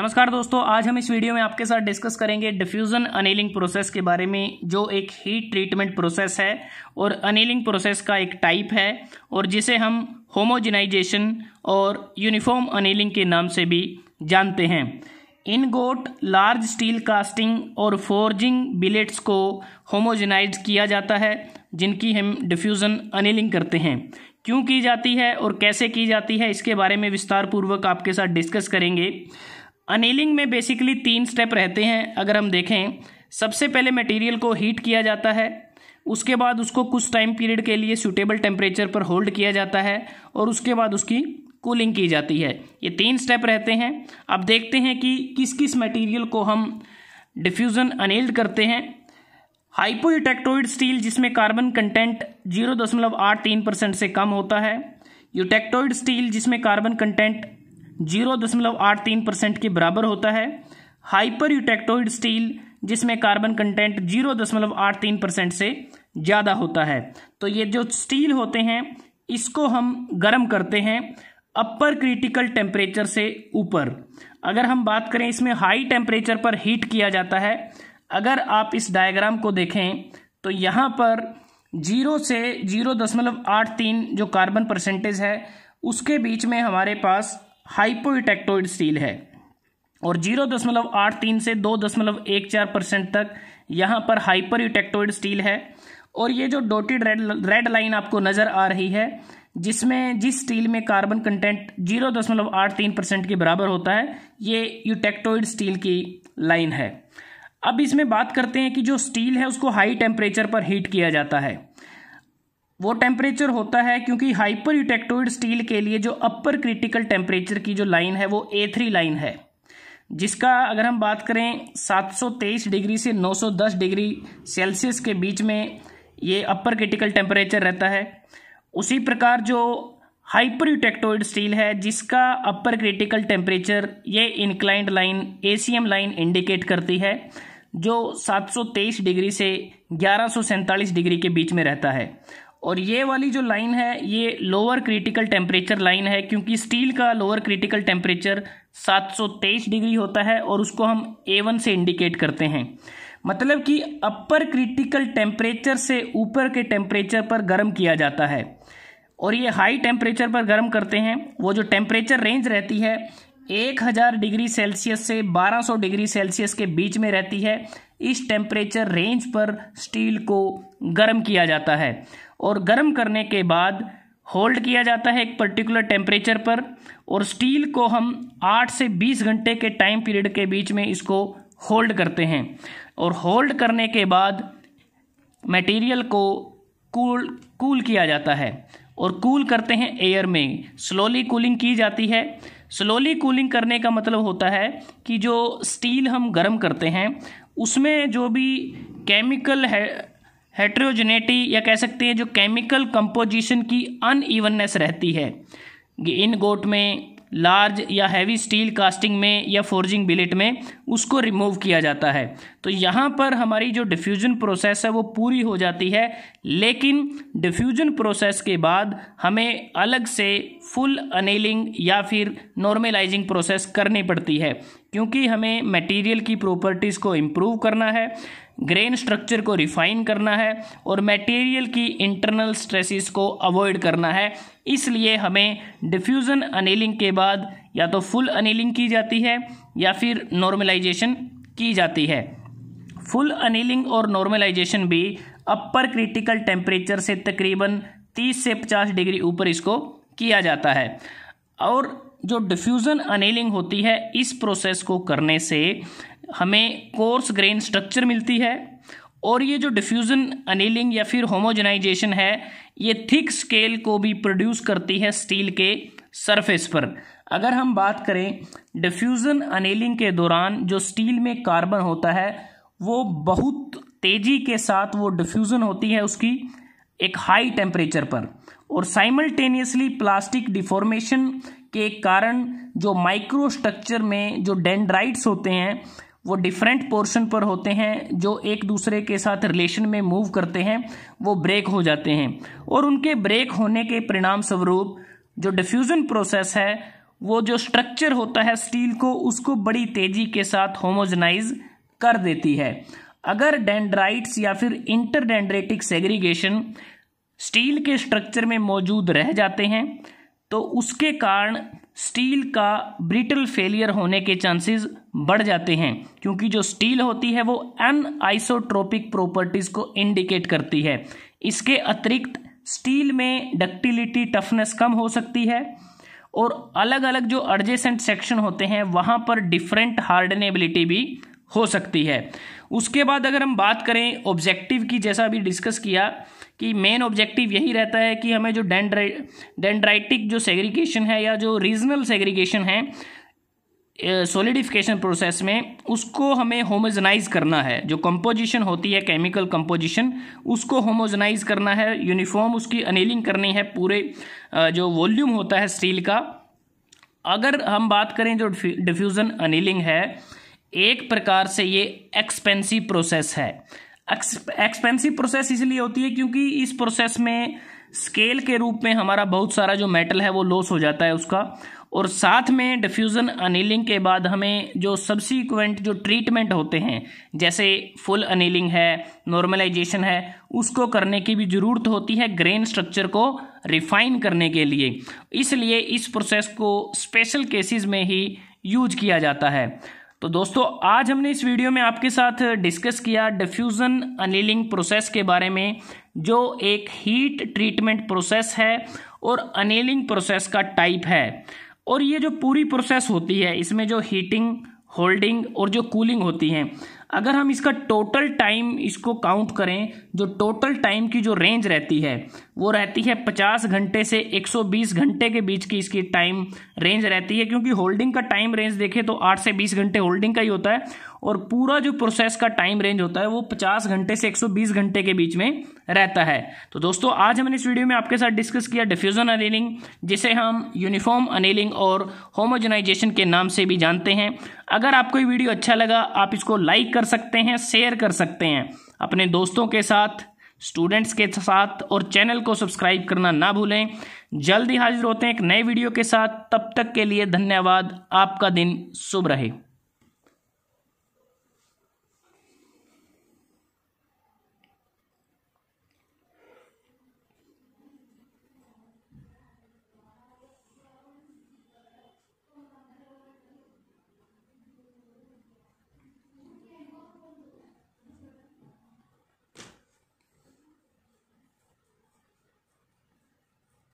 नमस्कार दोस्तों आज हम इस वीडियो में आपके साथ डिस्कस करेंगे डिफ्यूज़न अनिलिंग प्रोसेस के बारे में जो एक हीट ट्रीटमेंट प्रोसेस है और अनिलिंग प्रोसेस का एक टाइप है और जिसे हम होमोजिनाइजेशन और यूनिफॉर्म अनिलिंग के नाम से भी जानते हैं ingot large steel casting और फोर्जिंग बिलेट्स को होमोजिनाइज किया जाता है जिनकी हम डिफ्यूज़न अनिलिंग करते हैं क्यों की जाती है और कैसे की जाती है इसके बारे में विस्तारपूर्वक आपके साथ डिस्कस करेंगे अनिलिंग में बेसिकली तीन स्टेप रहते हैं अगर हम देखें सबसे पहले मटेरियल को हीट किया जाता है उसके बाद उसको कुछ टाइम पीरियड के लिए सूटेबल टेम्परेचर पर होल्ड किया जाता है और उसके बाद उसकी कूलिंग की जाती है ये तीन स्टेप रहते हैं अब देखते हैं कि किस किस मटेरियल को हम डिफ्यूज़न अनिल्ड करते हैं यूटेक्टोइड स्टील जिसमें कार्बन कंटेंट जीरो दशमलव आठ तीन परसेंट से कम होता है यूटेक्टोइड स्टील जिसमें कार्बन कंटेंट जीरो दशमलव आठ तीन परसेंट के बराबर होता है हाइपर यूटेक्टोइड स्टील जिसमें कार्बन कंटेंट जीरो दशमलव आठ तीन परसेंट से ज़्यादा होता है तो ये जो स्टील होते हैं इसको हम गर्म करते हैं अपर क्रिटिकल टेम्परेचर से ऊपर अगर हम बात करें इसमें हाई टेम्परेचर पर हीट किया जाता है अगर आप इस डायग्राम को देखें तो यहाँ पर जीरो से जीरो दशमलव आठ तीन जो कार्बन परसेंटेज है उसके बीच में हमारे पास हाइपोइटेक्टोइड स्टील है और जीरो दशमलव आठ तीन से दो दशमलव एक चार परसेंट तक यहाँ पर हाइपर यूटेक्टोइड स्टील है और ये जो डोटेड रेड रेड लाइन आपको नज़र आ रही है जिसमें जिस स्टील में कार्बन कंटेंट जीरो दशमलव आठ तीन परसेंट के बराबर होता है ये यूटेक्टोइड स्टील की लाइन है अब इसमें बात करते हैं कि जो स्टील है उसको हाई टेम्परेचर पर हीट किया जाता है वो टेम्परेचर होता है क्योंकि हाइपर यूटेक्टोइड स्टील के लिए जो अपर क्रिटिकल टेम्परेचर की जो लाइन है वो ए थ्री लाइन है जिसका अगर हम बात करें 723 डिग्री से 910 डिग्री सेल्सियस के बीच में ये अपर क्रिटिकल टेम्परेचर रहता है उसी प्रकार जो हाइपर यूटेक्टोइड स्टील है जिसका अपर क्रिटिकल टेम्परेचर ये inclined line A line indicate करती है जो 723 डिग्री से ग्यारह डिग्री के बीच में रहता है और ये वाली जो लाइन है ये लोअर क्रिटिकल टेम्परेचर लाइन है क्योंकि स्टील का लोअर क्रिटिकल टेम्परेचर 723 डिग्री होता है और उसको हम ए से इंडिकेट करते हैं मतलब कि अपर क्रिटिकल टेम्परेचर से ऊपर के टेम्परेचर पर गर्म किया जाता है और ये हाई टेम्परेचर पर गर्म करते हैं वो जो टेम्परेचर रेंज रहती है 1000 डिग्री सेल्सियस से 1200 डिग्री सेल्सियस के बीच में रहती है इस टेम्परेचर रेंज पर स्टील को गर्म किया जाता है और गर्म करने के बाद होल्ड किया जाता है एक पर्टिकुलर टेम्परेचर पर और स्टील को हम 8 से 20 घंटे के टाइम पीरियड के बीच में इसको होल्ड करते हैं और होल्ड करने के बाद मटेरियल को कूल कूल किया जाता है और कूल करते हैं एयर में स्लोली कूलिंग की जाती है स्लोली कूलिंग करने का मतलब होता है कि जो स्टील हम गर्म करते हैं उसमें जो भी केमिकल है हेट्रोजेनेटी या कह सकते हैं जो केमिकल कंपोजिशन की अनइवननेस रहती है इन गोट में लार्ज या हैवी स्टील कास्टिंग में या फोर्जिंग बिलेट में उसको रिमूव किया जाता है तो यहाँ पर हमारी जो डिफ्यूजन प्रोसेस है वो पूरी हो जाती है लेकिन डिफ्यूजन प्रोसेस के बाद हमें अलग से फुल अनेलिंग या फिर नॉर्मलाइजिंग प्रोसेस करनी पड़ती है क्योंकि हमें मटेरियल की प्रॉपर्टीज़ को इम्प्रूव करना है ग्रेन स्ट्रक्चर को रिफाइन करना है और मटेरियल की इंटरनल स्ट्रेसेस को अवॉइड करना है इसलिए हमें डिफ्यूज़न अनिलिंग के बाद या तो फुल अनिलिंग की जाती है या फिर नॉर्मलाइजेशन की जाती है फुल अनिलिंग और नॉर्मलाइजेशन भी अपर क्रिटिकल टेम्परेचर से तकरीबन 30 से 50 डिग्री ऊपर इसको किया जाता है और जो डिफ्यूज़न अनिलिंग होती है इस प्रोसेस को करने से हमें कोर्स ग्रेन स्ट्रक्चर मिलती है और ये जो डिफ्यूज़न अनिलिंग या फिर होमोजनाइजेशन है ये थिक स्केल को भी प्रोड्यूस करती है स्टील के सरफेस पर अगर हम बात करें डिफ्यूज़न अनिलिंग के दौरान जो स्टील में कार्बन होता है वो बहुत तेज़ी के साथ वो डिफ्यूज़न होती है उसकी एक हाई टेम्परेचर पर और साइमल्टेनियसली प्लास्टिक डिफॉर्मेशन के कारण जो माइक्रोस्ट्रक्चर में जो डेंड्राइट्स होते हैं वो डिफरेंट पोर्शन पर होते हैं जो एक दूसरे के साथ रिलेशन में मूव करते हैं वो ब्रेक हो जाते हैं और उनके ब्रेक होने के परिणाम स्वरूप जो डिफ्यूज़न प्रोसेस है वो जो स्ट्रक्चर होता है स्टील को उसको बड़ी तेज़ी के साथ होमोजनाइज कर देती है अगर डेंड्राइट्स या फिर इंटरडेंड्रेटिक सेग्रीगेशन स्टील के स्ट्रक्चर में मौजूद रह जाते हैं तो उसके कारण स्टील का ब्रिटल फेलियर होने के चांसेस बढ़ जाते हैं क्योंकि जो स्टील होती है वो अन आइसोट्रोपिक प्रॉपर्टीज़ को इंडिकेट करती है इसके अतिरिक्त स्टील में डक्टिलिटी टफनेस कम हो सकती है और अलग अलग जो अर्जेसेंट सेक्शन होते हैं वहाँ पर डिफरेंट हार्डनेबिलिटी भी हो सकती है उसके बाद अगर हम बात करें ऑब्जेक्टिव की जैसा अभी डिस्कस किया कि मेन ऑब्जेक्टिव यही रहता है कि हमें जो डेंड्राइ डेंड्राइटिक जो सेग्रीगेशन है या जो रीजनल सेग्रीगेशन है सोलिडिफिकेशन प्रोसेस में उसको हमें होमोजनाइज करना है जो कंपोजिशन होती है केमिकल कंपोजिशन उसको होमोजनाइज करना है यूनिफॉर्म उसकी अनिलिंग करनी है पूरे जो वॉल्यूम होता है स्टील का अगर हम बात करें जो डिफ्यूज़न अनिलिंग है एक प्रकार से ये एक्सपेंसिव प्रोसेस है एक्सपेंसिव प्रोसेस इसलिए होती है क्योंकि इस प्रोसेस में स्केल के रूप में हमारा बहुत सारा जो मेटल है वो लॉस हो जाता है उसका और साथ में डिफ्यूज़न अनिलिंग के बाद हमें जो सब्सिक्वेंट जो ट्रीटमेंट होते हैं जैसे फुल अनिलिंग है नॉर्मलाइजेशन है उसको करने की भी ज़रूरत होती है ग्रेन स्ट्रक्चर को रिफाइन करने के लिए इसलिए इस प्रोसेस को स्पेशल केसेस में ही यूज किया जाता है तो दोस्तों आज हमने इस वीडियो में आपके साथ डिस्कस किया डिफ्यूज़न अनिलिंग प्रोसेस के बारे में जो एक हीट ट्रीटमेंट प्रोसेस है और अनिलिंग प्रोसेस का टाइप है और ये जो पूरी प्रोसेस होती है इसमें जो हीटिंग होल्डिंग और जो कूलिंग होती हैं अगर हम इसका टोटल टाइम इसको काउंट करें जो टोटल टाइम की जो रेंज रहती है वो रहती है 50 घंटे से 120 घंटे के बीच की इसकी टाइम रेंज रहती है क्योंकि होल्डिंग का टाइम रेंज देखें तो 8 से 20 घंटे होल्डिंग का ही होता है और पूरा जो प्रोसेस का टाइम रेंज होता है वो 50 घंटे से 120 घंटे के बीच में रहता है तो दोस्तों आज हमने इस वीडियो में आपके साथ डिस्कस किया डिफ्यूज़न अनिलिंग जिसे हम यूनिफॉर्म अनिलिंग और होमोजनाइजेशन के नाम से भी जानते हैं अगर आपको ये वीडियो अच्छा लगा आप इसको लाइक कर सकते हैं शेयर कर सकते हैं अपने दोस्तों के साथ स्टूडेंट्स के साथ और चैनल को सब्सक्राइब करना ना भूलें जल्दी हाजिर होते हैं एक नए वीडियो के साथ तब तक के लिए धन्यवाद आपका दिन शुभ रहे